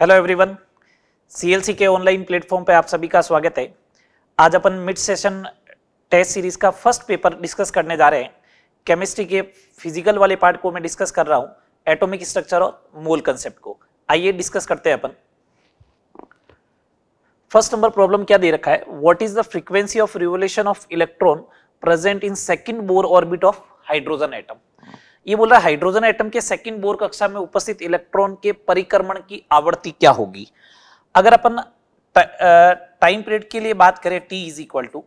Hello everyone CLC के online platform पे आप सभी का स्वागत है आज अपन मिड सेशन टेस्ट सीरीज का फर्स्ट पेपर डिस्कस करने जा रहे हैं केमिस्ट्री के फिजिकल वाले पार्ट को मैं डिस्कस कर रहा हूँ एटॉमिक स्ट्रक्चर और मोल कंसेप्ट को आइए डिस्कस करते हैं अपन फर्स्ट नंबर प्रॉब्लम क्या दे रखा है what is the frequency of revolution of electron present in second Bohr orbit of hydrogen atom ये बोल रहा है हाइड्रोजन एटम के सेकंड बोर कक्षा में उपस्थित इलेक्ट्रॉन के परिक्रमण की आवृत्ति क्या होगी अगर अपन टाइम पीरियड के लिए बात करें टी इज इक्वल टू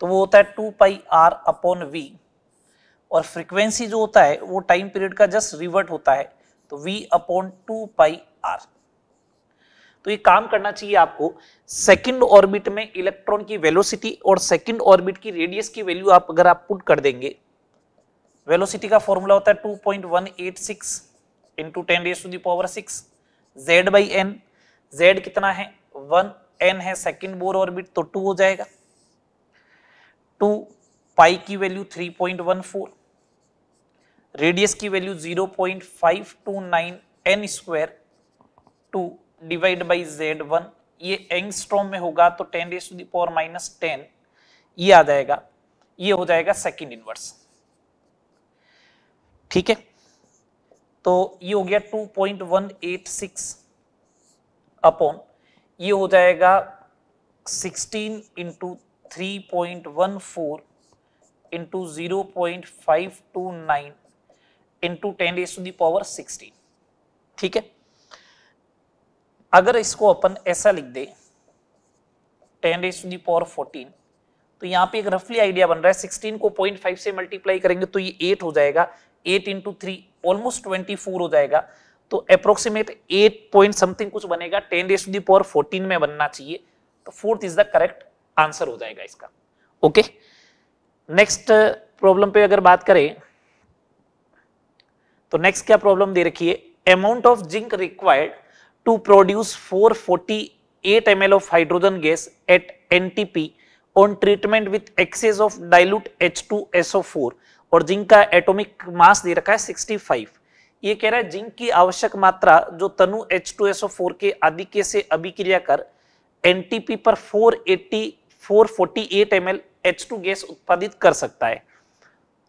तो वो होता है two pi r upon v और फ्रीक्वेंसी जो होता है वो टाइम पीरियड का जस्ट रिवर्ट होता है तो v upon two pi r तो ये काम करना चाहिए आपको सेकंड ऑर्बिट में इलेक्ट्रॉन की वेलोसिटी और सेकंड ऑर्बिट की रेडियस की वैल्यू आप अगर आप पुट कर देंगे वेलोसिटी का फॉर्मूला होता है two point one eight six into ten raise to the power six Z by N Z कितना है वन एन है सेकेंड बोर ऑर्बिट तो टू हो जाएगा टू पाई की value three point one four radius की value zero point five two nine N square two divide by Z one ये angstrom में होगा तो ten raise to the power minus ten ये आ जाएगा ये हो जाएगा सेकेंड इनवर्स ठीक है तो ये हो गया 2.186 अपॉन ये हो जाएगा 16 into three point one four into zero point five two nine into ten S to the power sixteen ठीक है अगर इसको अपन ऐसा लिख दे ten S to the power fourteen तो यहाँ पे एक रफली आइडिया बन रहा है 16 को 0.5 से मल्टीप्लाई करेंगे तो ये 8 हो जाएगा eight into three almost twenty four हो जाएगा तो अप्रोक्सीमेट एट पॉइंट समथिंग कुछ बनेगा ten raise to the power fourteen में बनना चाहिए तो fourth is the correct answer हो जाएगा इसका ओके नेक्स्ट प्रॉब्लम पे अगर बात करें तो नेक्स्ट क्या प्रॉब्लम दे रखी है amount of zinc required to produce 448 ml of hydrogen gas at NTP on treatment with excess of dilute four और जिंक का एटॉमिक मास दे रखा है 65 ये कह रहा है जिंक की आवश्यक मात्रा जो तनु H2SO4 के आदि के से अभिक्रिया कर एनटीपी पर 480 448 ml H2 गैस उत्पादित कर सकता है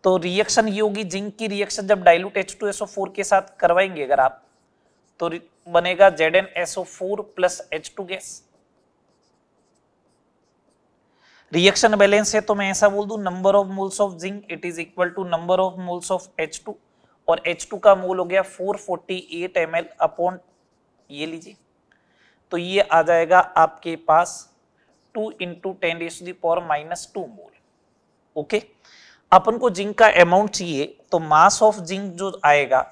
तो रिएक्शन ये होगी जिंक की रिएक्शन जब डाइल्यूट H2SO4 के साथ करवाएंगे अगर आप तो बनेगा ZnSO4 plus H2 gas reaction balance है तो मैं ऐसा बोल दू number of moles of zinc it is equal to number of moles of H two और एच टू का मोल हो गया four forty eight M L upon ये लीजिए तो ये आ जाएगा आपके पास two into ten is power minus two mole okay अपन को जिंक का अमाउंट चाहिए तो मास ऑफ जिंक जो आएगा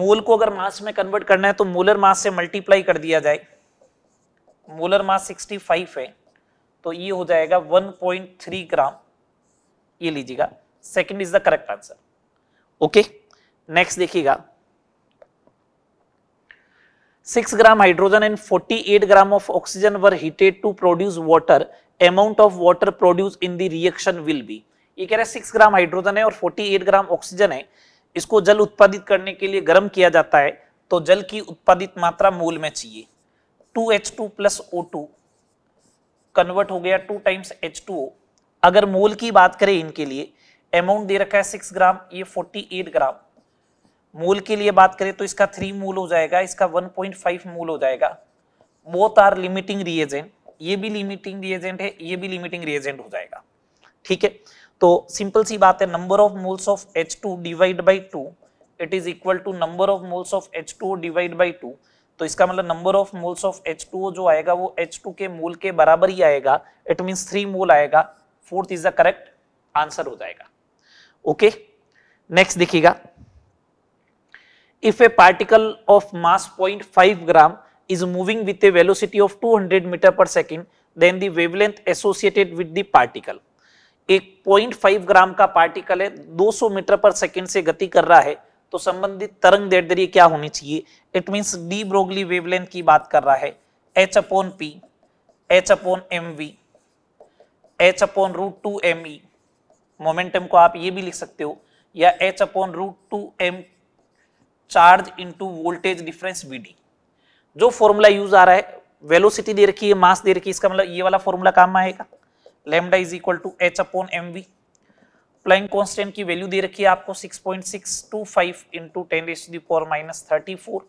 मोल को अगर मास में कन्वर्ट करना है तो मोलर मास से मल्टीप्लाई कर दिया जाए मोलर मास 65 है तो ये e हो जाएगा 1.3 ग्राम ये लीजिएगा second is the correct answer okay next देखिएगा 6 gram hydrogen and 48 gram of oxygen were heated to produce water amount of water produce in the reaction will be ये कह रहा है 6 ग्राम हाइड्रोजन है और 48 ग्राम ऑक्सीजन है इसको जल उत्पादित करने के लिए गर्म किया जाता है तो जल की उत्पादित मात्रा मोल में चाहिए 2H2 H two plus O two convert हो गया टू टाइम्स एच अगर मोल की बात करें इनके लिए अमाउंट दे रखा है सिक्स ग्राम ये फोर्टी एट ग्राम मोल के लिए बात करें तो इसका थ्री मोल हो जाएगा इसका वन पॉइंट फाइव मोल हो जाएगा बोथ आर लिमिटिंग रिएजेंट ये भी लिमिटिंग रिएजेंट है ये भी लिमिटिंग रिएजेंट हो जाएगा ठीक है तो सिंपल सी बात है number of moles of H2 divide by two it is equal to number of moles of H2 divide by two तो इसका मतलब number of moles of H जो आएगा वो एच के मोल के बराबर ही आएगा इट मीन थ्री मोल आएगा fourth is the correct answer हो जाएगा ओके नेक्स्ट देखिएगा if if a particle of mass 0.5 gram is moving with a velocity of 200 metre per second then the wavelength associated with the particle एक 0.5 ग्राम का particle है 200 metre per second से गति कर रहा है तो संबंधित तरंग दैर्ध्य क्या होनी चाहिए it means de Broglie wavelength की बात कर रहा है H upon P H upon M V H upon root two M E momentum को आप ये भी लिख सकते हो या H upon root two M charge into voltage difference B D जो फॉर्मूला यूज आ रहा है वेलोसिटी दे रखी है मास दे रखी है इसका मतलब ये वाला फॉर्मूला काम आएगा lambda is equal to H upon M V Planck constant की वैल्यू दे रखी है आपको 6.625 point six two five into ten raise the power minus thirty four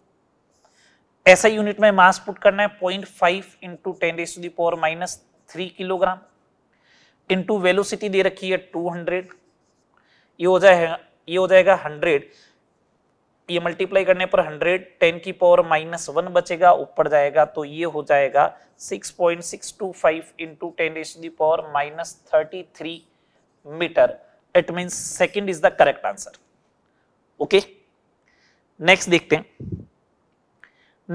ऐसा यूनिट में मास पुट करना है point five into ten raise the power minus three kilogram into velocity दे रखी है टू हंड्रेड ये हो जाएगा ये हो जाएगा हंड्रेड ये मल्टीप्लाई करने पर हंड्रेड टेन की पावर माइनस वन बचेगा ऊपर जाएगा तो ये हो जाएगा six point six two five into ten S the power minus thirty three metre it mean second is the correct answer okay next देखते हैं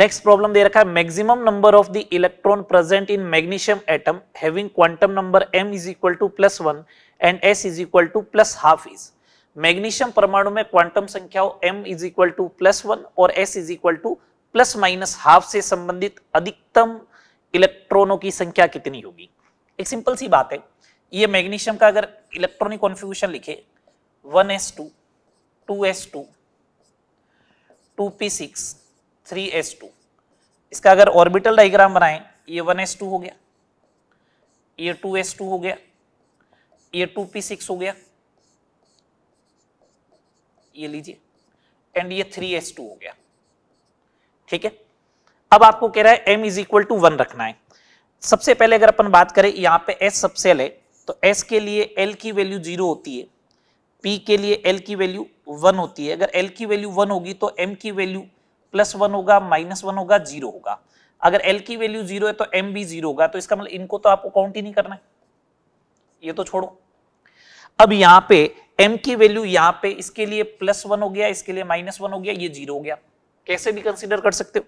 नेक्स्ट प्रॉब्लम दे रखा है maximum number of the electron present in magnesium atom having quantum number M is equal to plus one and S is equal to plus half is magnesium परमाणु में quantum संख्याओं M is equal to plus one और S is equal to plus minus half से संबंधित अधिकतम इलेक्ट्रॉनों की संख्या कितनी होगी एक सिंपल सी बात है ये मैग्नीशियम का अगर इलेक्ट्रॉनिक कॉन्फ़िगरेशन लिखे one S two two S two two P six three S two इसका अगर ऑर्बिटल डायग्राम बनाए ये वन एस टू हो गया ये टू एस टू हो गया ये टू पी सिक्स हो गया ये लीजिए एंड ये थ्री एस टू हो गया ठीक है अब आपको कह रहा है m is equal to one रखना है सबसे पहले अगर अपन बात करें यहां पे s सबसे ले तो एस के लिए एल की वैल्यू जीरो होती है पी के लिए एल की वैल्यू वन होती है अगर एल की वैल्यू वन होगी तो एम की वैल्यू प्लस वन होगा माइनस वन होगा जीरो होगा अगर एल की वैल्यू जीरो है तो एम भी जीरो होगा तो इसका मतलब इनको तो आपको काउंट ही नहीं करना है ये तो छोड़ो अब यहाँ पे एम की वैल्यू यहाँ पे इसके लिए प्लस वन हो गया इसके लिए माइनस वन हो गया ये जीरो हो गया कैसे भी कंसिडर कर सकते हो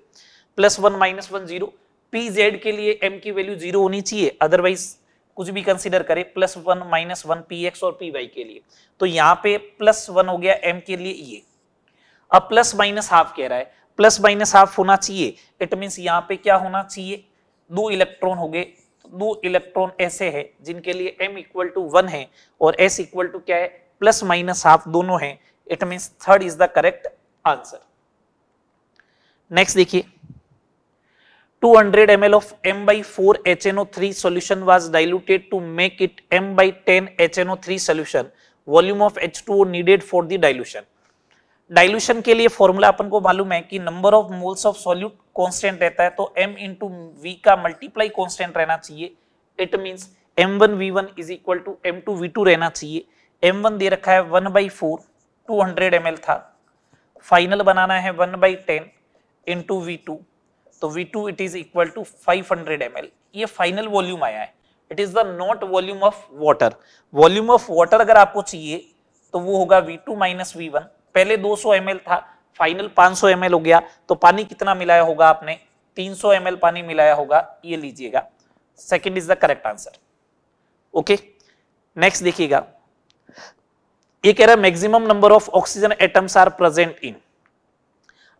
plus one minus one zero P Z के लिए एम की वैल्यू जीरो होनी चाहिए अदरवाइज कुछ भी कंसिडर करें plus one minus one P X और पी वाई के लिए तो यहाँ पे प्लस वन हो गया एम के लिए ये अब प्लस माइनस हाफ कह रहा है प्लस माइनस हाफ होना चाहिए इट मीन यहाँ पे क्या होना चाहिए दो इलेक्ट्रॉन हो गए दो इलेक्ट्रॉन ऐसे हैं जिनके लिए m इक्वल टू वन है और s इक्वल टू क्या है प्लस माइनस हाफ दोनों हैं it mean third is the correct answer next देखिए 200 ml of M by 4 HNO3 solution was diluted to make it M by 10 HNO3 solution. Volume of H2O needed for the dilution. Dilution के लिए formula अपन को मालूम है कि number of moles of solute constant रहता है तो m into V का multiply constant रहना चाहिए It means m1 v1 is equal to m2 v2 रहना चाहिए m1 दे रखा है 1 by 4, 200 ml था Final बनाना है 1 by 10 into V2. तो V2 two it is equal to 500 ml ये फाइनल वॉल्यूम आया है it is the not volume of water volume of water अगर आपको चाहिए तो वो होगा V2 टू माइनस वी पहले 200 सौ था फाइनल 500 सौ हो गया तो पानी कितना मिलाया होगा आपने 300 सौ पानी मिलाया होगा ये लीजिएगा second is the correct answer okay next देखिएगा ये कह रहा है maximum number of oxygen atoms are present in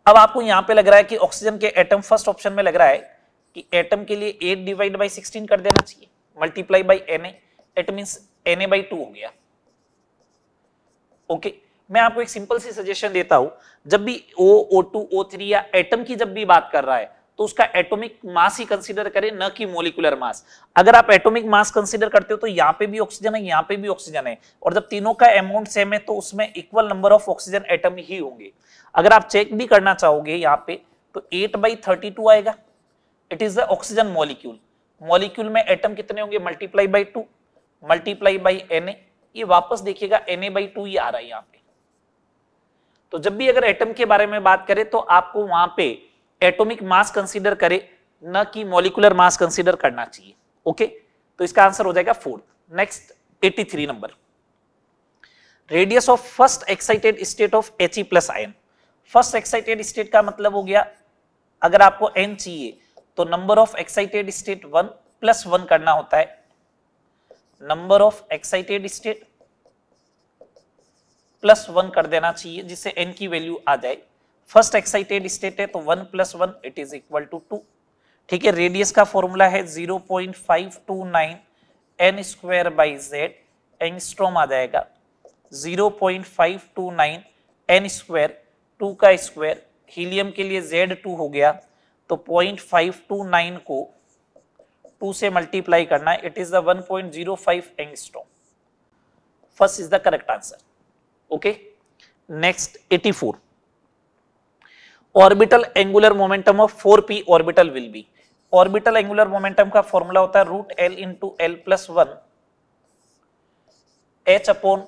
अब आपको यहां पे लग रहा है कि ऑक्सीजन के एटम फर्स्ट ऑप्शन में लग रहा है कि एटम के लिए एट डिवाइड बाई सिक्सटीन कर देना चाहिए multiply by N eight mean N A by two हो गया ओके okay. मैं आपको एक सिंपल सी सजेशन देता हूं जब भी O O two O three या एटम की जब भी बात कर रहा है तो उसका एटॉमिक मास ही कंसीडर करें न कि मोलिकुलर मास अगर आप एटॉमिक मास कंसीडर करते हो तो यहाँ पे भी ऑक्सीजन है यहाँ पे भी ऑक्सीजन है और जब तीनों का अमाउंट सेम है तो उसमें equal number of oxygen atom ही होंगे अगर आप चेक भी करना चाहोगे यहाँ पे तो एट बाई थर्टी टू आएगा it is the oxygen molecule molecule में एटम कितने होंगे multiply by two multiply by N ये वापस देखिएगा एन ए बाई टू ये आ रहा है यहाँ पे तो जब भी अगर एटम के बारे में बात करें तो आपको वहां पे एटॉमिक मास कंसीडर करे न कि मॉलिकुलर मास कंसीडर करना चाहिए ओके तो इसका आंसर हो जाएगा fourth next three number radius of first excited state of H plus ion first excited state का मतलब हो गया अगर आपको एन चाहिए तो number of excited state one plus one करना होता है number of excited state plus one कर देना चाहिए जिससे एन की वैल्यू आ जाए फर्स्ट एक्साइटेड स्टेट है तो one plus one it is equal to two ठीक है रेडियस का फॉर्मूला है zero point five two nine N square by Z angstrom आ जाएगा zero point five two nine N square two का square helium के लिए जेड टू हो गया तो पॉइंट फाइव टू नाइन को टू से मल्टीप्लाई करना it is the one point zero five angstrom first is the correct answer okay next eighty four orbital angular momentum of four P orbital will be orbital angular momentum का formula होता है root L in two L plus one H upon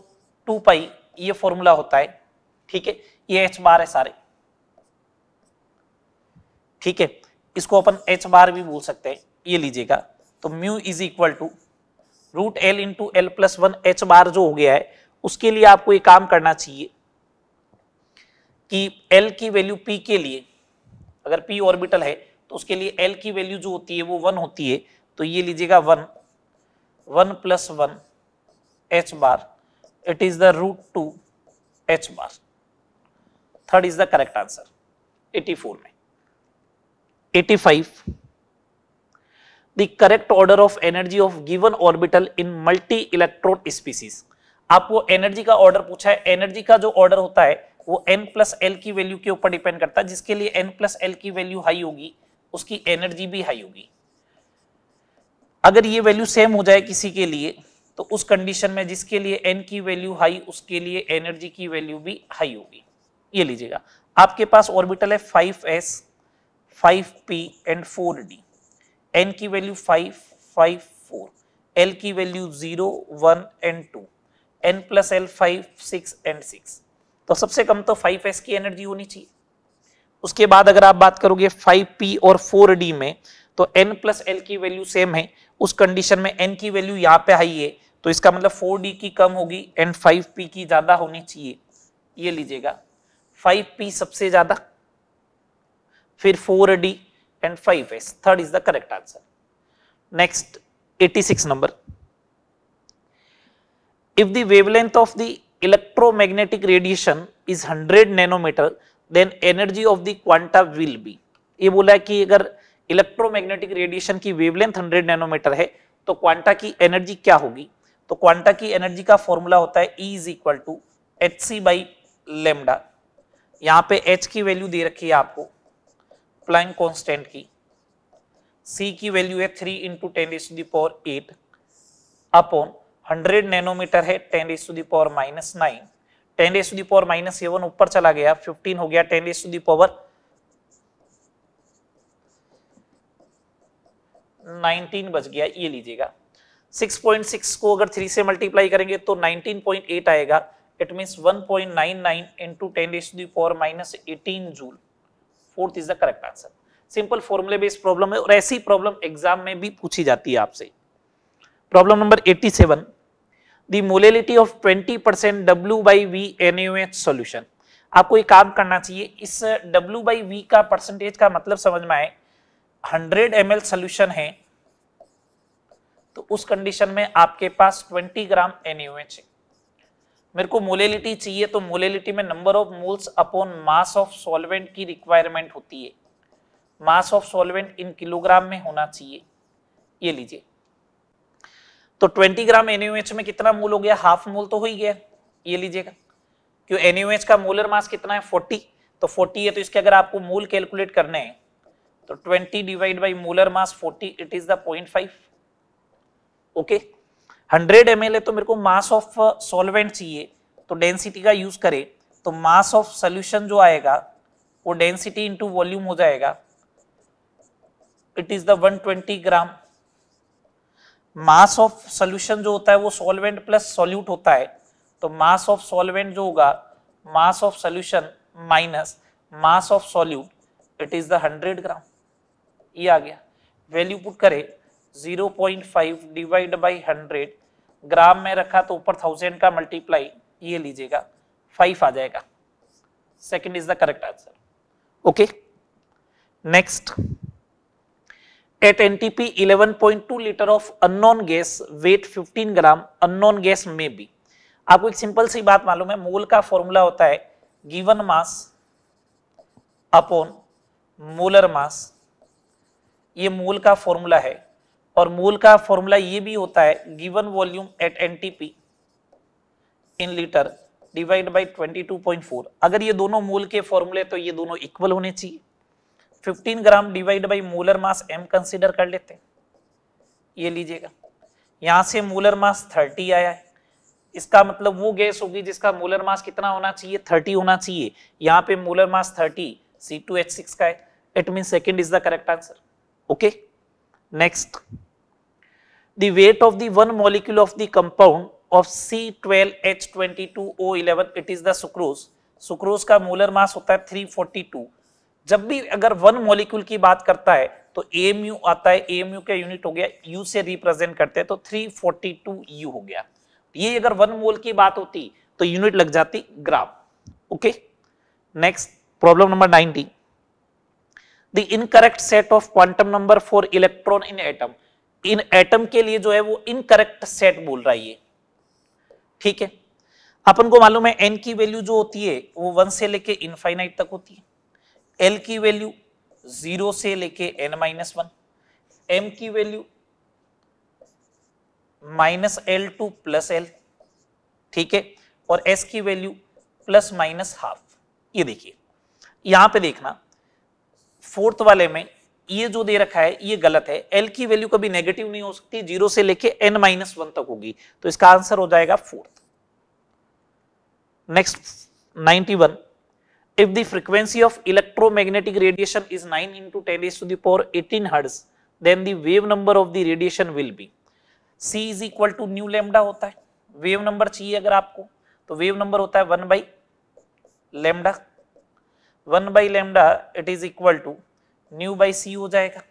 two pi ये formula होता है ठीक है ये H बार है सारे ठीक है इसको अपन एच बार भी बोल सकते हैं ये लीजिएगा तो mu is equal to root L into L plus one H bar जो हो गया है उसके लिए आपको ये काम करना चाहिए कि एल की वैल्यू पी के लिए अगर पी ऑर्बिटल है तो उसके लिए एल की वैल्यू जो होती है वो वन होती है तो ये लीजिएगा one one plus one H bar it is the root two H bar third is the correct answer 84 में 85 the correct order of energy of given orbital in multi electrode species आपको energy का order पूछा है energy का जो order होता है वो एन प्लस एल की वैल्यू के ऊपर डिपेंड करता है जिसके लिए एन प्लस एल की वैल्यू हाई होगी उसकी एनर्जी भी हाई होगी अगर ये वैल्यू सेम हो जाए किसी के लिए तो उस कंडीशन में जिसके लिए एन की वैल्यू हाई उसके लिए एनर्जी की वैल्यू भी हाई होगी ये लीजिएगा आपके पास ऑर्बिटल है five S five P and four D N की value five five four L की value zero one and two N plus L five six and six तो सबसे कम तो फाइव एस की एनर्जी होनी चाहिए उसके बाद अगर आप बात करोगे फाइव पी और फोर डी में तो एन प्लस एल की वैल्यू सेम है उस कंडीशन में एन की वैल्यू यहाँ पे हाई है तो इसका मतलब फोर डी की कम होगी एंड फाइव पी की ज़्यादा होनी चाहिए ये लीजिएगा फाइव पी सबसे ज्यादा फिर four D and five S third is the correct answer next 86 number if the wavelength of the electromagnetic radiation is 100 nanometre then energy of the quanta will be ये बोला है कि अगर इलेक्ट्रोमैग्नेटिक रेडिएशन की wavelength 100 nanometre है तो quanta की energy क्या होगी तो क्वांटा की एनर्जी का फॉर्मूला होता है E is equal to H C by lambda यहाँ पे h की वैल्यू दे रखी है आपको प्लंग कांस्टेंट की c की वैल्यू है थ्री इंटू टेन इज इस power eight upon hundred nanometre है ten is to the power minus nine ten is to the power minus seven ऊपर चला गया फिफ्टीन हो गया ten is to the power nineteen बच गया ये लीजिएगा सिक्स पॉइंट सिक्स को अगर थ्री से मल्टीप्लाई करेंगे तो नाइनटीन पॉइंट एट आएगा it means 1.99 into 10 raised to the power minus 18 joule. Fourth is the correct answer. Simple फॉर्मूले बेस्ड प्रॉब्लम है और ऐसी प्रॉब्लम एग्जाम में भी पूछी जाती है आपसे problem number 87 the molality of 20 percent W by V N U H solution आपको एक काम करना चाहिए इस डब्ल्यू बाई वी का परसेंटेज का मतलब समझ में आए 100 एम एल सोल्यूशन है तो उस कंडीशन में आपके पास 20 ग्राम एन यू एच है मेरे को मोलेलिटी चाहिए तो मोलेलिटी में number of moles upon mass of solvent की रिक्वायरमेंट होती है mass of solvent in kilogram में होना चाहिए ये लीजिए तो 20 ग्राम एनयूएच में कितना मोल हो गया हाफ मोल तो हो ही गया ये लीजिएगा क्यों एनयूएच का मोलर मास कितना है 40 तो 40 है तो इसके अगर आपको मोल कैलकुलेट करने हैं तो 20 divide by molar mass 40 it is the point okay okay? Hundred M तो मेरे को मास ऑफ सॉल्वेंट चाहिए तो डेंसिटी का यूज करें तो मास ऑफ सोल्यूशन जो आएगा वो डेंसिटी इंटू वॉल्यूम हो जाएगा it is the 120 gram mass of solution जो होता है वो सॉल्वेंट प्लस सॉल्यूट होता है तो मास ऑफ सॉल्वेंट जो होगा mass of solution minus mass of solute it is the 100 gram ये आ गया वैल्यू पुट करें 0.5 डिवाइड बाई 100 ग्राम में रखा तो ऊपर थाउजेंड का मल्टीप्लाई ये लीजिएगा फाइव आ जाएगा second is the correct answer okay next at NTP 11.2 litre of unknown gas weight 15 gram unknown gas में भी आपको एक सिंपल सी बात मालूम है मोल का फॉर्मूला होता है given mass upon molar mass ये मोल का फॉर्मूला है और मोल का फॉर्मूला ये भी होता है given volume at NTP in litre divide by 22.4 अगर ये दोनों मोल के फॉर्मूले तो ये दोनों इक्वल होने चाहिए 15 gram divide by molar mass M consider कर लेते हैं ये लीजिएगा यहाँ से मोलर मास 30 आया है इसका मतलब वो गैस होगी जिसका मोलर मास कितना होना चाहिए थर्टी होना चाहिए यहाँ पे मोलर मास 30 C2H6 का है it mean second is the correct answer okay next the weight of the one molecule of the compound of C12H22O11 it is the sucrose sucrose का मोलर मास होता है 342 जब भी अगर वन मॉलिक्यूल की बात करता है तो एएमयू आता है एएमयू का यूनिट हो गया यू से रिप्रेजेंट करते हैं तो 342 यू हो गया ये अगर वन मोल की बात होती तो यूनिट लग जाती gram okay next problem number 90 the incorrect set of quantum number for electron in atom in atom के लिए जो है वो इनकरेक्ट सेट बोल रहा है ये ठीक है अपन को मालूम है एन की वैल्यू जो होती है वो वन से लेके इनफाइनाइट तक होती है एल की वैल्यू जीरो से लेके एन माइनस वन एम की value minus l to plus l ठीक है और एस की वैल्यू प्लस माइनस हाफ ये देखिए यहां पे देखना फोर्थ वाले में ये जो दे रखा है ये गलत है एल की वैल्यू कभी नेगेटिव नहीं हो सकती जीरो से लेके एन माइनस वन तक होगी तो इसका आंसर हो जाएगा fourth next 91 one if the frequency of electromagnetic radiation is 9 into ten S to the power eighteen hertz then the wave number of the radiation will be c is equal to nu lambda होता है wave number चाहिए अगर आपको तो wave number होता है one by lambda one by lambda it is equal to nu by c हो जाएगा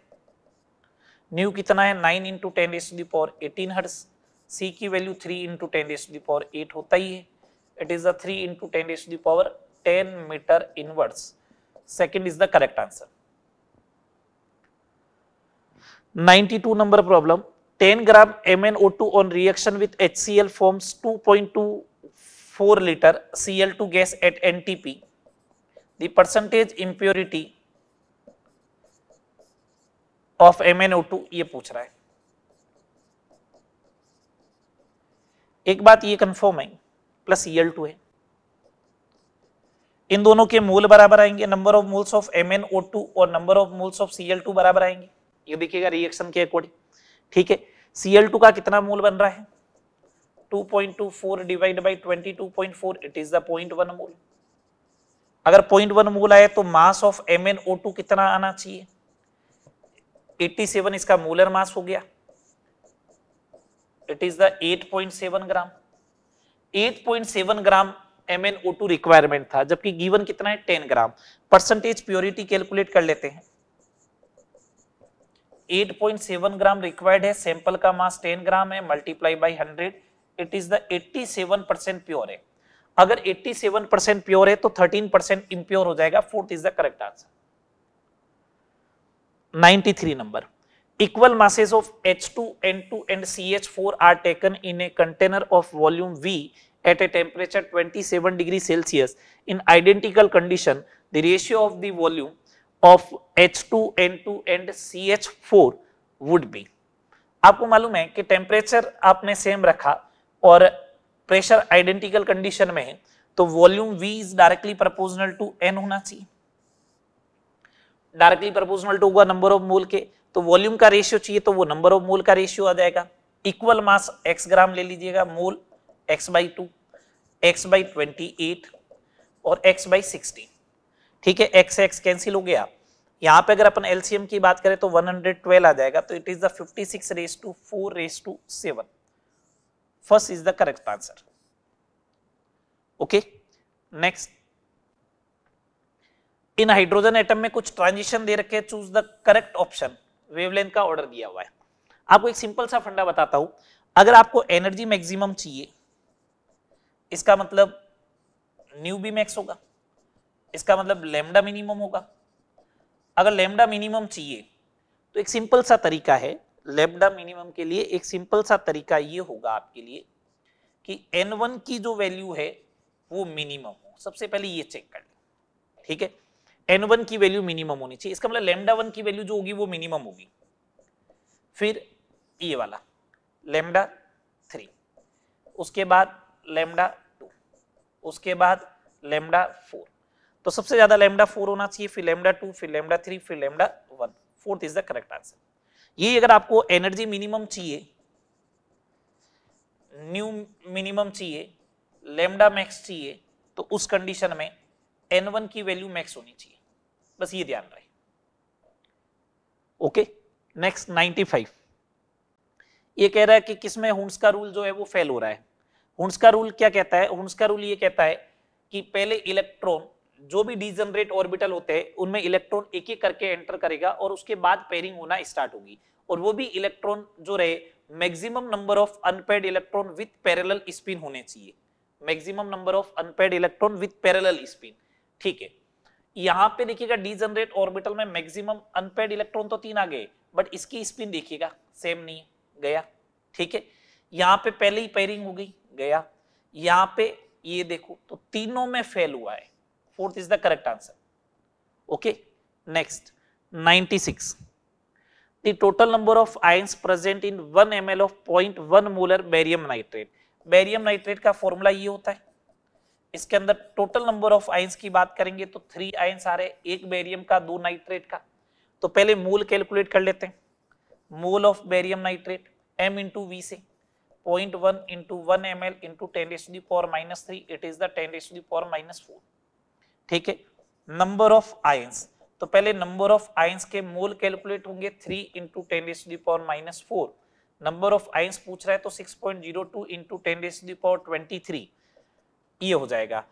न्यू कितना है nine into ten tens the power eighteen hertz c की value three into ten tens the power eight होता ही है it is the three into ten tens the power ten metre inverse second is the correct answer ninety two two number problem ten gram M N O on reaction with H C L gram two point two four litre C L two gas at N T P percentage impurity of M N O two ये पूछ रहा है एक बात ये confirm है plus L two है इन दोनों के मूल बराबर आएंगे number of moles of M N O two और number of moles of C L two बराबर आएंगे ये देखिएगा रिएक्शन के अकॉर्डिंग ठीक है सी एल टू का कितना मूल बन रहा है 2.24 divide by 22.4 it is the point one mole अगर पॉइंट वन मूल आए तो mass of M N O two कितना आना चाहिए 87 इसका मोलर मास हो गया it is the 8.7 gram 8.7 gram MnO2 requirement था जबकि गिवन कितना है 10 ग्राम परसेंटेज प्योरिटी कैलकुलेट कर लेते हैं 8.7 ग्राम रिक्वायर्ड है सैंपल का मास 10 ग्राम है multiply by 100 it is the 87 percent pure है अगर 87 परसेंट प्योर है तो 13 परसेंट इम्प्योर हो जाएगा fourth is the correct answer 93 number equal masses of H2, N2 and CH4 are taken in a container of volume V at a temperature 27 degree Celsius in identical condition the ratio of the volume of H2, N2 and CH4 would be. आपको मालूम है कि temperature आपने same रखा और pressure identical condition में है तो volume V is directly proportional to N होना चाहिए डायरेक्टली प्रोपोर्शनल टू हुआ नंबर ऑफ मोल के तो वॉल्यूम का रेशियो चाहिए तो वो नंबर ऑफ मोल का रेशियो आ जाएगा इक्वल मास एक्स ग्राम ले लीजिएगा mole x by two x by twenty eight और एक्स बाई सिक्सटीन ठीक है एक्स एक्स कैंसिल हो गया यहाँ पे अगर अपन एलसीएम की बात करें तो 112 आ जाएगा तो it is the 56 six raise to four raise to seven first is the correct answer okay next in hydrogen atom में कुछ ट्रांजिशन दे रखे choose the correct option wavelength का ऑर्डर दिया हुआ है आपको एक सिंपल सा फंडा बताता हूं अगर आपको एनर्जी मैक्सिमम चाहिए इसका मतलब न्यू बी मैक्स होगा इसका मतलब लेमडा मिनिमम होगा अगर लेमडा मिनिमम चाहिए तो एक सिंपल सा तरीका है लेमडा मिनिमम के लिए एक सिंपल सा तरीका ये होगा आपके लिए कि एन वन की जो वैल्यू है वो मिनिमम हो सबसे पहले ये चेक कर लें ठीक है एन वन की वैल्यू मिनिमम होनी चाहिए इसका मतलब लेमडा वन की वैल्यू जो होगी वो मिनिमम होगी फिर ये वाला लेमडा थ्री उसके बाद लेमडा टू उसके बाद लेमडा फोर तो सबसे ज्यादा लेमडा फोर होना चाहिए फिर लेमडा टू फिर लेमडा थ्री फिर lambda one fourth is the correct answer ये अगर आपको एनर्जी मिनिमम चाहिए न्यू मिनिमम चाहिए लेमडा मैक्स चाहिए तो उस कंडीशन में एन वन की वैल्यू मैक्स होनी चाहिए बस ये ध्यान रहे ओके नेक्स्ट नाइनटी फाइव ये कह रहा है कि किसमें हुंस का रूल जो है वो फेल हो रहा है हुंस का रूल क्या कहता है हुंस का रूल ये कहता है कि पहले इलेक्ट्रॉन जो भी डिजनरेट ऑर्बिटल होते हैं उनमें इलेक्ट्रॉन एक एक करके एंटर करेगा और उसके बाद पेयरिंग होना स्टार्ट होगी और वो भी इलेक्ट्रॉन जो रहे maximum number of unpaired electron with parallel spin होने चाहिए maximum number of unpaired electron with parallel spin ठीक है यहां पे देखिएगा डी जनरेट ऑर्बिटल में मैक्सिमम अनपेड इलेक्ट्रॉन तो तीन आ गए बट इसकी स्पिन देखिएगा सेम नहीं गया ठीक है यहां पे पहले ही पेयरिंग हो गई गया यहां पे ये देखो तो तीनों में फेल हुआ है fourth is the correct answer okay next 96 the total number of ions present in 1 ml of 0.1 molar barium nitrate barium nitrate का फार्मूला ये होता है इसके अंदर टोटल नंबर ऑफ आइंस की बात करेंगे तो थ्री आइंस आ रहे एक बेरियम का दो नाइट्रेट का तो पहले मूल कैलकुलेट कर लेते हैं mole of barium nitrate M into V से point one into one M L into ten tens the power minus three it is the tens the power minus four ठीक है नंबर ऑफ आइंस तो पहले number of ions के mole calculate होंगे three into ten tens the power minus four number of ions पूछ रहा है तो six point zero two into ten tens the power twenty three ये हो जाएगा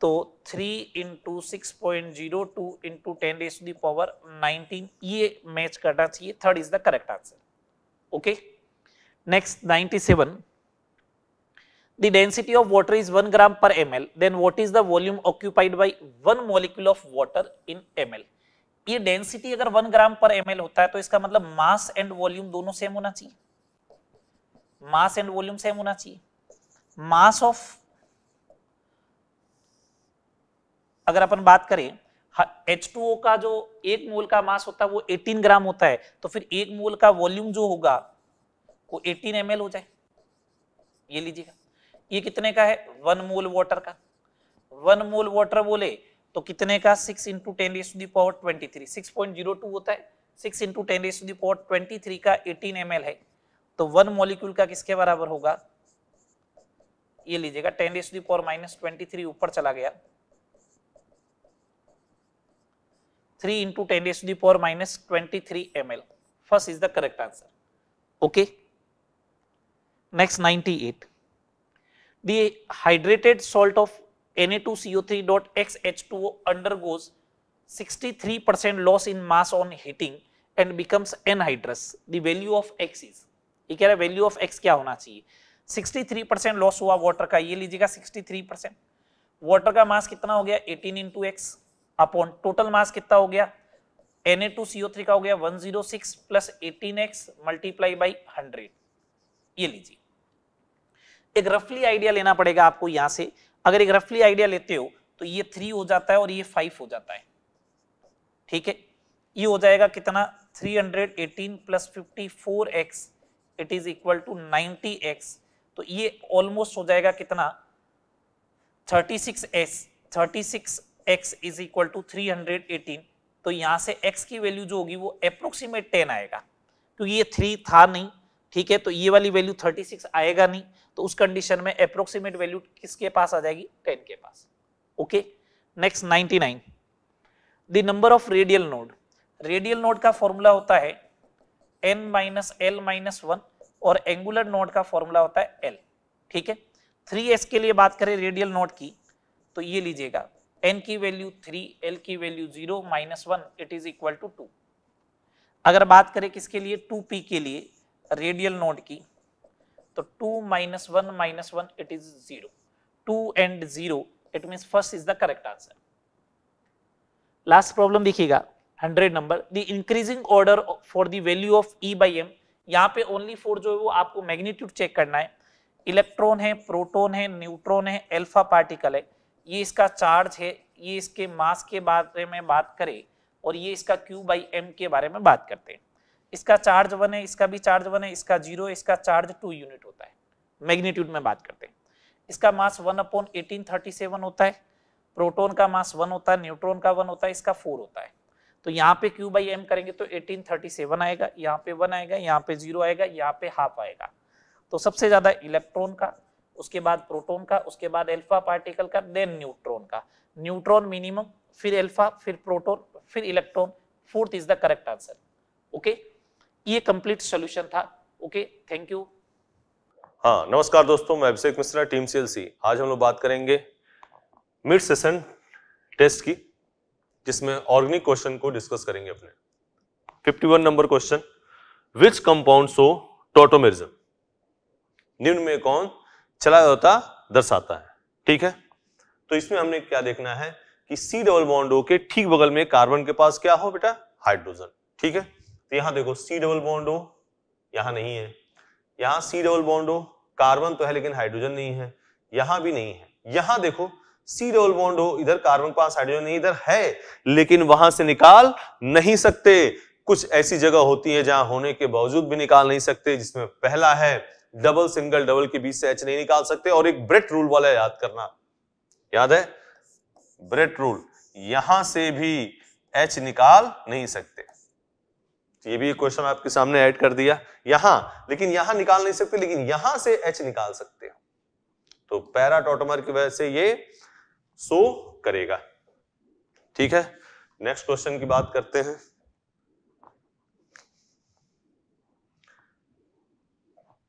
तो three into six point zero two into ten raise to the power nineteen ये match करना चाहिए third is the correct answer okay next ninety seven the density of water is 1 gram per ml then what is the volume occupied by 1 molecule of water in ml ये density अगर 1 gram per ml होता है तो इसका मतलब mass and volume दोनों same होना चाहिए Mass and volume same होना चाहिए Mass of अगर अपन बात करें एच टू ओ का जो एक मोल का मास होता है वो 18 ग्राम होता है तो फिर एक मोल का वॉल्यूम जो होगा वो 18 एम हो जाए ये लीजिएगा ये कितने का है वन मोल वाटर का वन मोल वाटर बोले तो कितने का six into ten S the power twenty three six point zero two होता है six into ten S the power twenty three का एटीन एम है तो वन मॉलिक्यूल का किसके बराबर होगा ये लीजिएगा ten S the power minus twenty three ऊपर चला गया 3 into 10 raised to the power minus 23 ml. First is the correct answer. Okay. Next 98. The hydrated salt of Na2CO3 undergoes 63 loss in mass on heating and becomes anhydrous. The value of X is. ये कह रहा है value of X क्या होना चाहिए 63 loss हुआ water का ये लीजिएगा 63 Water का mass कितना हो गया 18 into x. Upon total mass कितना हो गया Na2CO3 का हो गया 106 प्लस 18x मल्टीप्लाई बाई 100 ये लीजिए एक रफली आइडिया लेना पड़ेगा आपको यहां से अगर एक रफली आइडिया लेते हो तो ये थ्री हो जाता है और ये फाइव हो जाता है ठीक है ये हो जाएगा कितना 318 plus 54x it is equal to 90x तो ये ऑलमोस्ट हो जाएगा कितना 36s 36 x is equal to three hundred eighteen तो यहाँ से x की वैल्यू जो होगी वो अप्रोक्सीमेट 10 आएगा क्योंकि ये थ्री था नहीं ठीक है तो ये वाली वैल्यू 36 आएगा नहीं तो उस कंडीशन में अप्रोक्सीमेट वैल्यू किसके पास आ जाएगी 10 के पास okay next 99 the number of radial node radial node का फॉर्मूला होता है n minus l minus one और एंगुलर नोड का फॉर्मूला होता है एल ठीक है थ्री एस के लिए बात करें रेडियल नोड की तो ये लीजिएगा एन की वैल्यू थ्री एल की value zero minus one it is equal to two अगर बात करें किसके लिए टू पी के लिए रेडियल नोड की तो two minus one minus one it is zero two and zero it mean first is the correct answer last problem देखिएगा hundred number the increasing order for the value of e by m यहाँ पे only four जो है वो आपको magnitude check करना है electron है प्रोटोन है न्यूट्रॉन है एल्फा पार्टिकल है ये इसका चार्ज है ये इसके मास के बारे में बात करें और ये इसका क्यू बाई एम के बारे में बात करते हैं इसका चार्ज वन है इसका भी चार्ज वन है इसका जीरो इसका चार्ज टू यूनिट होता है मैग्नीट्यूड में बात करते हैं इसका mass one upon eighteen thirty seven होता है प्रोटोन का मास वन होता है न्यूट्रॉन का वन होता है इसका फोर होता है तो यहाँ पे क्यू बाई एम करेंगे तो एटीन थर्टी सेवन आएगा यहाँ पे वन आएगा यहाँ पे जीरो आएगा यहाँ पे हाफ आएगा तो सबसे ज़्यादा इलेक्ट्रॉन का उसके बाद प्रोटोन का उसके बाद एल्फा पार्टिकल का देन न्यूट्रॉन का न्यूट्रॉन मिनिमम फिर एल्फा फिर प्रोटोन फिर electron fourth is the correct answer okay ये कंप्लीट सोल्यूशन था ओके थैंक यू हाँ नमस्कार दोस्तों मैं अभिषेक मिश्रा टीम सीएलसी आज हम लोग बात करेंगे मिड सेशन टेस्ट की जिसमें ऑर्गेनिक क्वेश्चन को डिस्कस करेंगे अपने 51 number question which compound show tautomerism निम्न में कौन चला होता दर्शाता है ठीक है तो इसमें हमने क्या देखना है कि सी डबल बॉन्ड ओ के ठीक बगल में कार्बन के पास क्या हो बेटा हाइड्रोजन ठीक है तो यहां देखो सी डबल बॉन्ड ओ यहां नहीं है यहां C double bond O carbon तो है लेकिन हाइड्रोजन नहीं है यहां भी नहीं है यहां देखो सी डबल बॉन्ड हो इधर कार्बन के पास हाइड्रोजन नहीं इधर है लेकिन वहां से निकाल नहीं सकते कुछ ऐसी जगह होती है जहां होने के बावजूद भी निकाल नहीं सकते जिसमें पहला है डबल सिंगल डबल के बीच से एच नहीं निकाल सकते और एक ब्रेट रूल वाला याद करना याद है ब्रेट रूल यहां से भी एच निकाल नहीं सकते ये भी क्वेश्चन आपके सामने ऐड कर दिया यहां लेकिन यहां निकाल नहीं सकते लेकिन यहां से एच निकाल सकते हो तो टोटोमर की वजह से ये सो करेगा ठीक है नेक्स्ट क्वेश्चन की बात करते हैं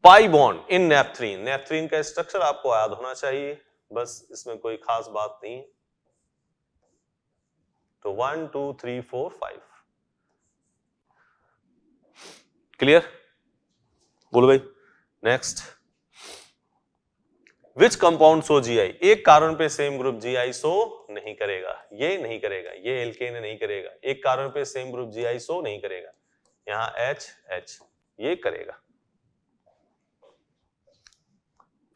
पाई बॉन्ड इन नेपथ्रीन नेपथ्रीन का स्ट्रक्चर आपको याद होना चाहिए बस इसमें कोई खास बात नहीं है तो one two three four five clear बोलो भाई next which compound show GI एक कारण पे सेम ग्रुप जीआई सो नहीं करेगा ये नहीं करेगा ये एल्केन नहीं करेगा एक कारण पे सेम ग्रुप जीआई सो नहीं करेगा यहां एच एच ये करेगा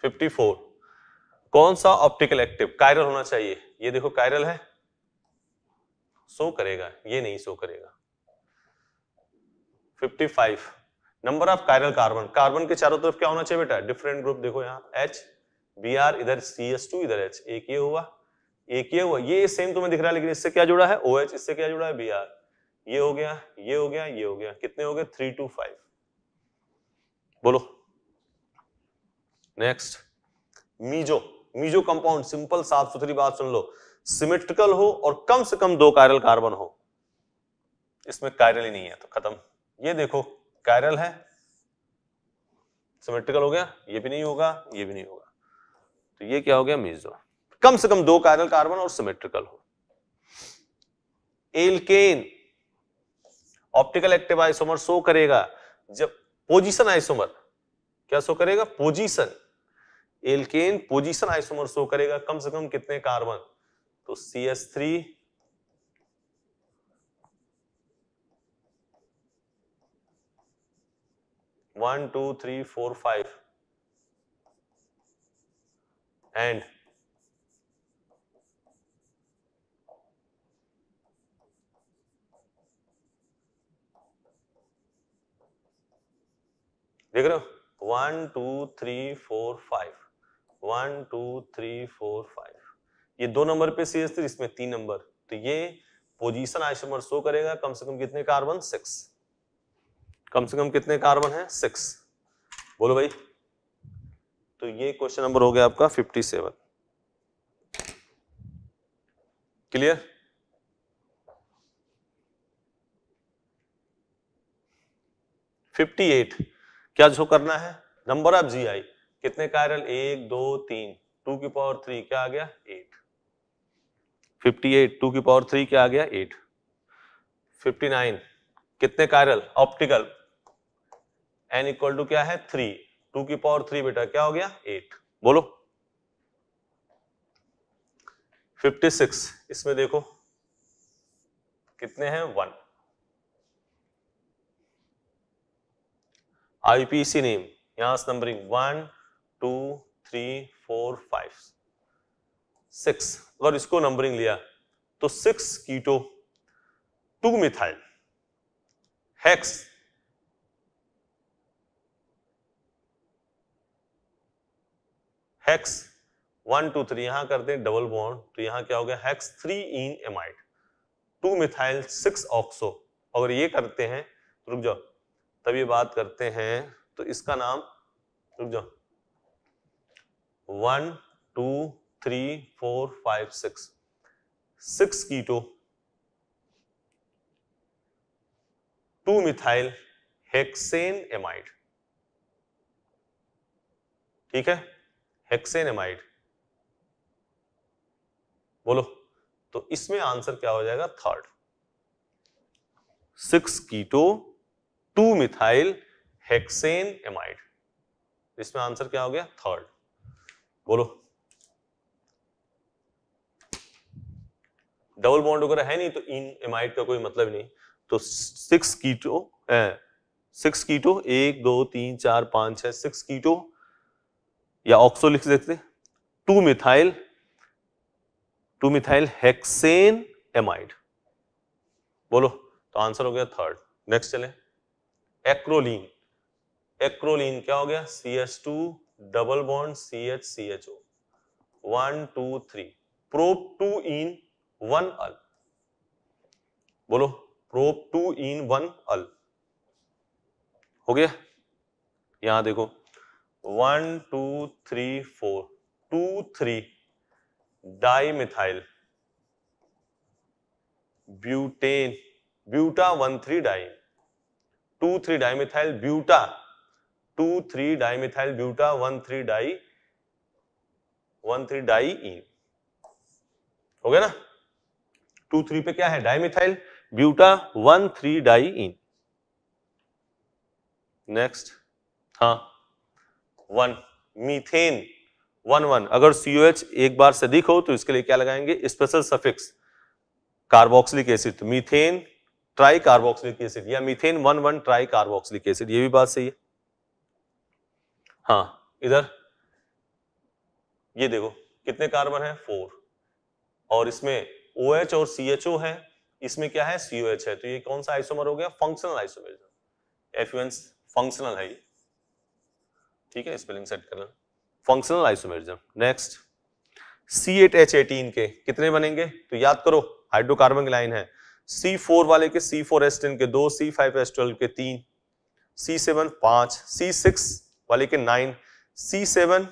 54 कौन सा ऑप्टिकल एक्टिव कायरल होना चाहिए ये देखो कायरल है सो करेगा ये नहीं सो करेगा 55 number of chiral carbon carbon के चारों तरफ क्या होना चाहिए बेटा डिफरेंट ग्रुप देखो यहां एच बी आर इधर सी एस टू इधर एच एक ये हुआ एक ये हुआ ये सेम तुम्हें दिख रहा है लेकिन इससे क्या जुड़ा है ओ OH, इससे क्या जुड़ा है बी आर ये हो गया ये हो गया ये हो गया कितने हो गए थ्री टू फाइव बोलो next meso meso compound simple साफ सुथरी बात सुन लो सिमेट्रिकल हो और कम से कम दो कायरल कार्बन हो इसमें कायरल ही नहीं है तो खत्म ये देखो कायरल है सिमेट्रिकल हो गया ये भी नहीं होगा ये भी नहीं होगा तो ये क्या हो गया मीजो कम से कम दो कायरल कार्बन और सिमेट्रिकल हो alkane optical active isomer show करेगा जब पोजीशन आइसोमर क्या शो करेगा position alkane position isomer show करेगा कम से कम कितने कार्बन तो C S three one two three four five and देख रहे हो one two three four five one two three four five ये दो नंबर पे सी एस थ्री इसमें तीन नंबर तो ये पोजीशन आइसोमर शो करेगा कम से कम कितने कार्बन सिक्स कम से कम कितने कार्बन है सिक्स बोलो भाई तो ये क्वेश्चन नंबर हो गया आपका fifty seven clear fifty eight क्या जो करना है नंबर ऑफ जी आई कितने कायरल एक दो तीन टू की पावर थ्री क्या आ गया एट फिफ्टी एट टू की पावर थ्री क्या आ गया एट फिफ्टी नाइन कितने chiral optical n equal to क्या है थ्री टू की पावर थ्री बेटा क्या हो गया एट बोलो फिफ्टी सिक्स इसमें देखो कितने हैं वन आईपीसी नेम यहां numbering one two three four five six अगर इसको नंबरिंग लिया तो six keto two methyl hex hex one two three यहां कर दें डबल बॉन्ड तो यहां क्या हो गया hex three ene amide two methyl six oxo अगर ये करते हैं रुक जाओ तब ये बात करते हैं तो इसका नाम रुक जाओ one two three four five six six keto two methyl hexane amide ठीक है हेक्सेन एमाइड बोलो तो इसमें आंसर क्या हो जाएगा third six keto two methyl hexane amide इसमें आंसर क्या हो गया थर्ड बोलो डबल बॉन्ड वगैरह है नहीं तो इन एमाइड का कोई मतलब नहीं तो सिक्स कीटो सिक्स कीटो एक दो तीन चार पांच छह सिक्स कीटो या ऑक्सो लिख सकते two methyl two methyl hexane amide बोलो तो आंसर हो गया थर्ड नेक्स्ट चले एक्रोलिन एक्रोलिन क्या हो गया C S two double bond C H C H O one two three prop two en one al बोलो prop two en one al हो गया यहां देखो one two three four two three di methyl butane buta one three di two three di methyl buta to three di methyl buta one three di one three di ene हो गया ना two three पे क्या है di methyl buta one three di ene next हाँ one methane one one अगर H एक बार से अधिक हो तो इसके लिए क्या लगाएंगे special suffix carboxylic acid methane tri carboxylic acid या methane one one tri carboxylic acid ये भी बात सही है हाँ इधर ये देखो कितने कार्बन है फोर और इसमें ओ OH और सी एच ओ है इसमें क्या है सी OH है तो ये कौन सा आइसोमर हो गया फंक्शनल आइसोमर एफ फंक्शनल है ये ठीक है स्पेलिंग सेट करना functional isomerism next C eight H eighteen के कितने बनेंगे तो याद करो हाइड्रोकार्बन की लाइन है सी फोर वाले के सी फोर एस टेन के दो सी फाइव एस ट्वेल्व के तीन सी सेवन पांच सी सिक्स वाले के नाइन सी सेवन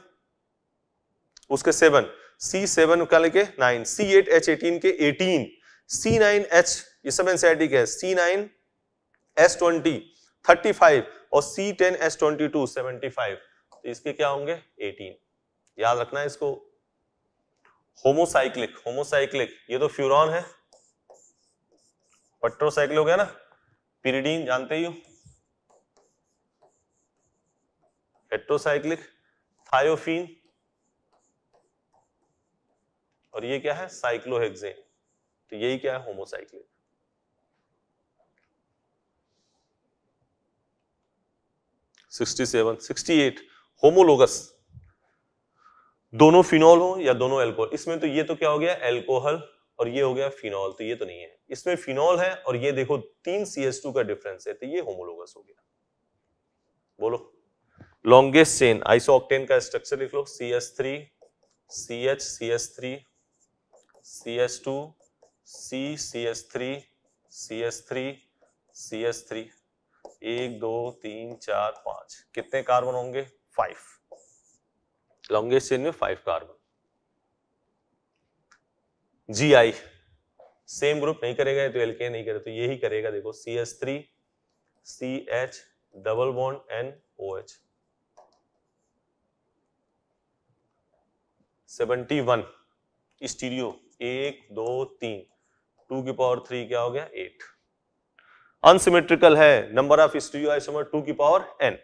उसके सेवन सी सेवन क्या लेके nine C eight H eighteen के एटीन सी नाइन एच ये सब एनसीआईटी e के C nine S twenty thirty five और C ten S twenty two seventy five तो इसके क्या होंगे एटीन याद रखना है इसको होमोसाइक्लिक होमोसाइक्लिक ये तो फ्यूरॉन है पट्रोसाइक्लिक हो गया ना पिरीडीन जानते ही हो हेट्रोसाइक्लिक थायोफीन और ये क्या है साइक्लोहेक्सेन तो यही क्या है homocyclic sixty seven sixty eight homologous दोनों फिनॉल हो या दोनों एल्कोहल इसमें तो ये तो क्या हो गया एल्कोहल और ये हो गया फिनॉल तो ये तो नहीं है इसमें फिनॉल है और ये देखो तीन सी एस टू का डिफरेंस है तो ये होमोलोगस हो गया बोलो लॉन्गेस्ट चेन आइसो ऑक्टेन का स्ट्रक्चर लिख लो C S three C H C S three C S two C C S three C S three C S three एक दो तीन चार पांच कितने कार्बन होंगे फाइव लॉन्गेस्ट चेन में फाइव कार्बन जी आई सेम ग्रुप नहीं करेगा तो एलके नहीं करे तो यही करेगा देखो C S three C H double bond N O H seventy one stereo एक दो तीन टू की पावर थ्री क्या हो गया एट अनसिमेट्रिकल है number of stereo isomer two की पावर एन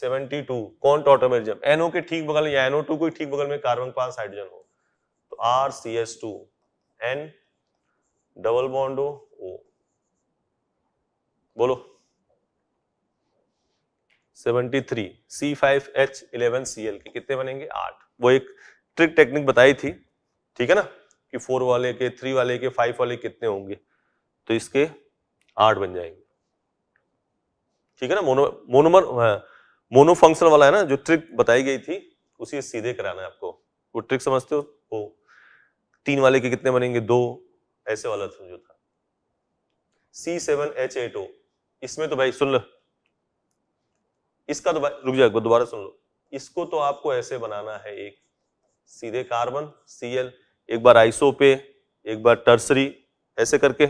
सेवेंटी टू कौन जब एनओ के ठीक बगल या एनओ टू के ठीक बगल में कार्बन पास हाइड्रोजन हो तो R C S two N double bond हो ओ बोलो 73 C5H11Cl के कितने बनेंगे आठ वो एक ट्रिक टेक्निक बताई थी ठीक है ना कि फोर वाले के थ्री वाले के फाइव वाले कितने होंगे तो इसके आठ बन जाएंगे ठीक है ना मोनो मोनोमर मोनो फंक्शन वाला है ना जो ट्रिक बताई गई थी उसी सीधे कराना है आपको वो ट्रिक समझते हो वो तीन वाले के कितने बनेंगे दो ऐसे वाला समझो था C seven H eight O इसमें तो भाई सुन लो इसका रुक जाए दोबारा सुन लो इसको तो आपको ऐसे बनाना है एक सीधे कार्बन सी एक बार आइसो पे एक बार टर्सरी ऐसे करके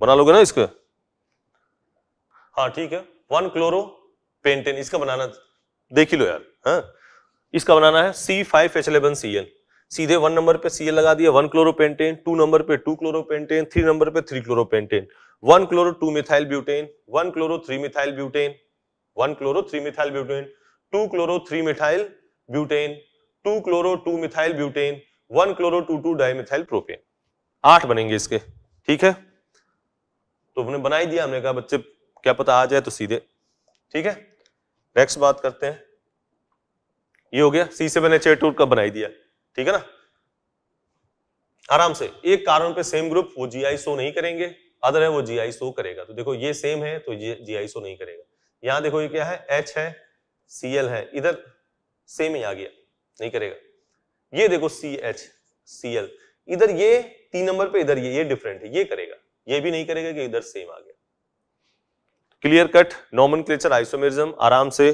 बना लोगे ना इसको हाँ ठीक है वन क्लोरो पेंटेन इसका बनाना देख ही लो यार हा? इसका बनाना है C five H eleven C L सीधे वन नंबर पे सी एल लगा दिया one chloro pentane two number पे two chloro pentane three number पे three chloro pentane one chloro two methyl butane one chloro three methyl butane one chloro three methyl butane two chloro three methyl butane two chloro two methyl butane one chloro two two dimethyl propane आठ बनेंगे इसके ठीक है तो हमने बना ही दिया हमने कहा बच्चे क्या पता आ जाए तो सीधे ठीक है नेक्स्ट बात करते हैं ये हो गया सी से सेवन एच टूट का बनाई दिया ठीक है ना आराम से एक कारण पे सेम ग्रुप वो जी आई सो नहीं करेंगे अदर है वो जी आई सो करेगा तो देखो ये सेम है तो ये जी आई सो नहीं करेगा यहां देखो ये क्या है एच है सी एल है इधर सेम ही आ गया नहीं करेगा ये देखो सी एच सी एल इधर ये तीन नंबर पे इधर ये ये डिफरेंट है ये करेगा ये भी नहीं करेगा कि इधर सेम आ गया clear cut nomenclature isomerism आराम से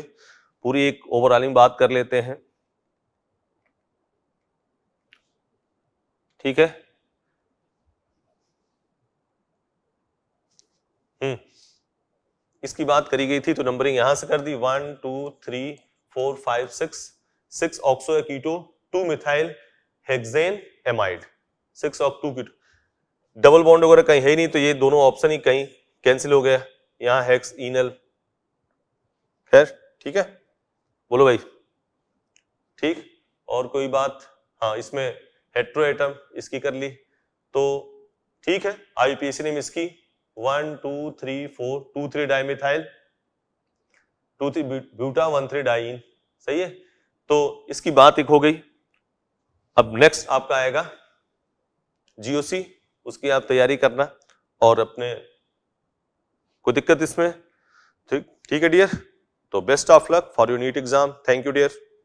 पूरी एक ओवरऑलिंग बात कर लेते हैं ठीक है हम्म इसकी बात करी गई थी तो नंबरिंग यहां से कर दी one two three four five six six oxo ecto two methyl hexane amide six of two keto double bond वगैरह कहीं है ही नहीं तो ये दोनों ऑप्शन ही कहीं कैंसिल हो गया यहां हेक्स इनल खैर ठीक है बोलो भाई ठीक और कोई बात हाँ इसमें हेट्रो एटम इसकी कर ली तो ठीक है आईपीएसी ने इसकी one two three four two three dimethyl two three buta one three diene सही है तो इसकी बात एक हो गई अब नेक्स्ट आपका आएगा जीओसी उसकी आप तैयारी करना और अपने कोई दिक्कत इसमें ठीक ठीक है डियर तो best of luck for you NEET exam thank you dear